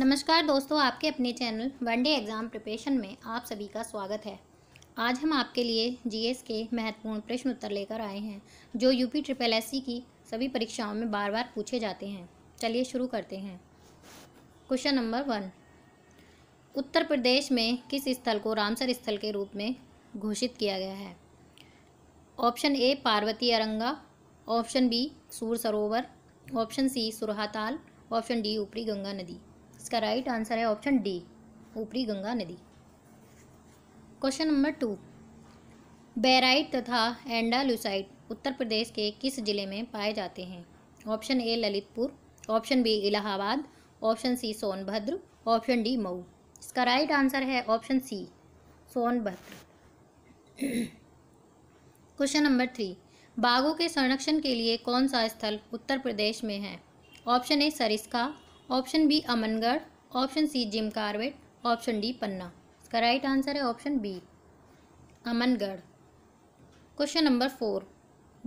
नमस्कार दोस्तों आपके अपने चैनल वनडे एग्ज़ाम प्रिपरेशन में आप सभी का स्वागत है आज हम आपके लिए जीएस के महत्वपूर्ण प्रश्न उत्तर लेकर आए हैं जो यूपी ट्रिपल एससी की सभी परीक्षाओं में बार बार पूछे जाते हैं चलिए शुरू करते हैं question number one Uttar Pradesh में किस स्थल को रामसर स्थल के रूप में घोषित किया गया है option A Parvati Aranga option B Sur Sarovar option C Surahatal option D ऊपरी गंगा नदी इसका राइट आंसर है ऑप्शन डी ऊपरी गंगा नदी क्वेश्चन नंबर टू बैराइट तथा एंडालुसाइट उत्तर प्रदेश के किस जिले में पाए जाते हैं option A Lalitpur option B Allahabad option C Sonbhadra option D Mau इसका राइट आंसर है option C Sonbhadra question number three बाघों के संरक्षण के लिए कौन सा स्थल उत्तर प्रदेश में है option A Sariska option B Amangarh option C Jim Corbett option D Panna इसका राइट आंसर है option B Amangarh question number four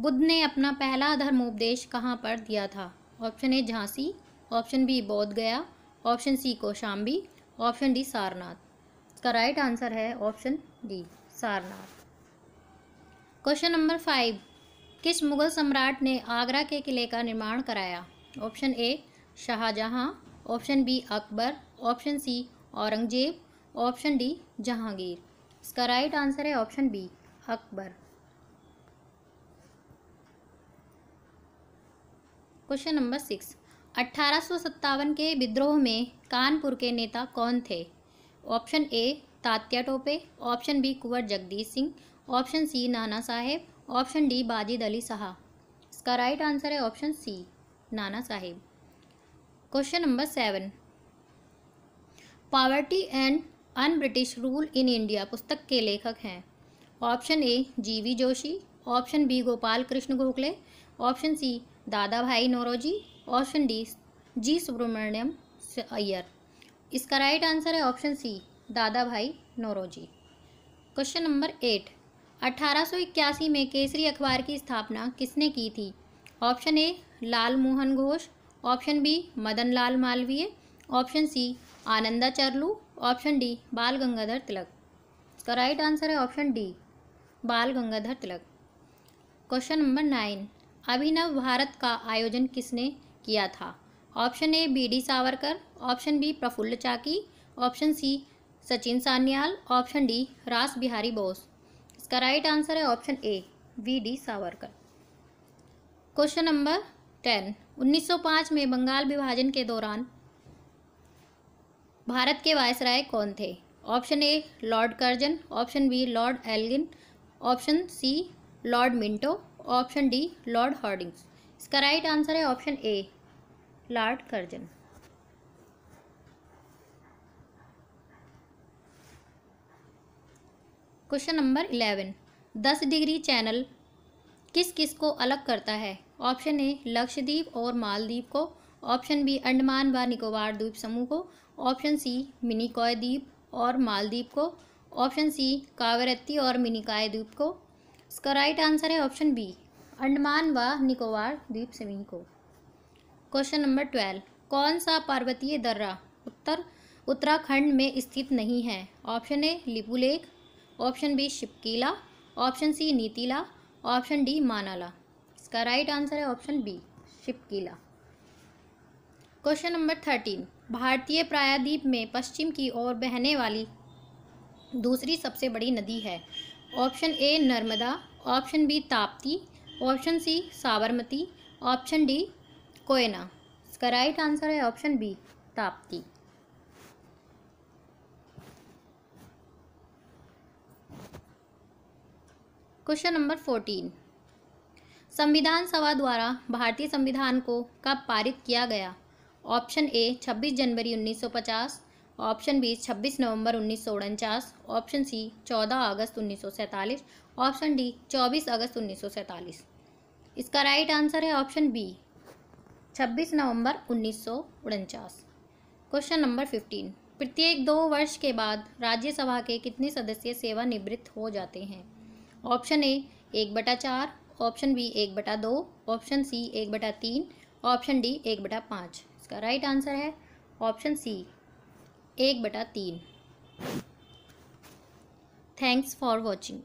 Buddha ने अपना पहला धर्मोपदेश कहाँ पर दिया था option A Jhansi option B Bodh Gaya option C Kaushambi option D Sarnath इसका राइट आंसर है option D Sarnath question number five किस मुगल सम्राट ने आगरा के किले का निर्माण कराया option A Shahjahan option B Akbar option C Aurangzeb option D Jahangir इसका राइट आंसर है option B Akbar question number six अट्ठारह के विद्रोह में कानपुर के नेता कौन थे option A Tatya Tope option B Kunwar Jagdish Singh option C Nana Saheb option D Wajid Ali Shah इसका राइट आंसर है option C Nana Saheb question number seven poverty and un British rule in India पुस्तक के लेखक हैं option A G V Joshi option B Gopal Krishna Gokhale option C Dadabhai Naoroji option D G Subramania Iyer इसका right answer है option C Dadabhai Naoroji question number eight 1881 में केसरी अखबार की स्थापना किसने की थी option A Lal Mohan Ghosh option B Madan Lal Malaviya option C Ananda Charlu option D Bal Gangadhar Tilak तो राइट आंसर है option D Bal Gangadhar Tilak question number nine Abhinav Bharat का आयोजन किसने किया था option A V D Savarkar option B Prafulla Chaki option C Sachin Sanyal option D Ras Behari Bose इसका राइट आंसर है option A V D Savarkar question number ten 1905 में बंगाल विभाजन के दौरान भारत के वायसराय कौन थे option A lord Curzon option B lord Elgin option C lord Minto option D lord Hardinge इसका राइट आंसर है option A lord Curzon question number eleven दस डिग्री चैनल किस किस को अलग करता है ऑप्शन ए लक्षद्वीप और मालदीप को ऑप्शन बी अंडमान व निकोबार द्वीप समूह को ऑप्शन सी मिनीकॉय द्वीप और मालदीप को ऑप्शन सी कावेरत्ती और मिनीकाय द्वीप को इसका राइट आंसर है ऑप्शन बी अंडमान व निकोबार द्वीप समूह को क्वेश्चन नंबर ट्वेल्व कौन सा पार्वतीय दर्रा उत्तर उत्तराखंड में स्थित नहीं है option A Lipulekh option B Shipkila option C Nitila option D Manala इसका राइट आंसर है option B Shipkila question number thirteen भारतीय प्रायद्वीप में पश्चिम की ओर बहने वाली दूसरी सबसे बड़ी नदी है option A Narmada option B Tapti option C Sabarmati option D Koyna इसका राइट आंसर है option B Tapti question number fourteen संविधान सभा द्वारा भारतीय संविधान को कब पारित किया गया ऑप्शन ए 26 जनवरी 1950 ऑप्शन बी 26 नवंबर उन्नीस ऑप्शन सी 14 अगस्त उन्नीस ऑप्शन डी 24 अगस्त उन्नीस इसका राइट आंसर है ऑप्शन बी 26 नवंबर उन्नीस क्वेश्चन नंबर 15 प्रत्येक दो वर्ष के बाद राज्यसभा के कितने सदस्य सेवानिवृत्त हो जाते हैं ऑप्शन ए एक बटा चार ऑप्शन बी एक बटा दो ऑप्शन सी एक बटा तीन ऑप्शन डी एक बटा पाँच इसका राइट आंसर है ऑप्शन सी एक बटा तीन थैंक्स फॉर वॉचिंग